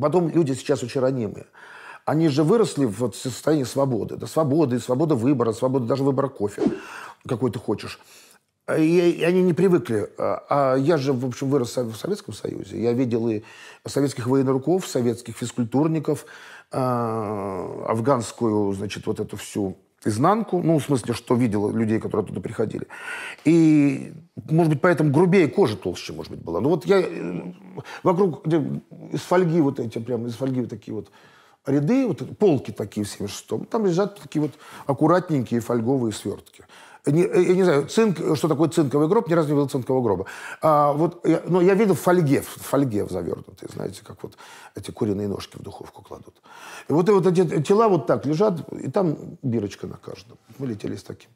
потом люди сейчас очень ранимые. Они же выросли в состоянии свободы. Да, свободы, свобода выбора, свобода даже выбора кофе, какой ты хочешь. И, они не привыкли. А, а я же, в общем, вырос в Советском Союзе. Я видел и советских военруков, советских физкультурников, а, афганскую, значит, вот эту всю изнанку, ну, в смысле, что видела людей, которые оттуда приходили. И, может быть, поэтому грубее кожа толще, может быть, была. Ну, вот я э, вокруг из фольги вот эти, прямо из фольги вот такие вот ряды, вот полки такие в 76-м, там лежат такие вот аккуратненькие фольговые свертки. Не, э, я не знаю, цинк, что такое цинковый гроб, ни разу не видел цинкового гроба. А, вот, я, э, но я видел в фольге, в фольге в знаете, как вот эти куриные ножки в духовку кладут. И вот, и вот эти тела вот так лежат, и там бирочка на каждом. Мы летели с таким.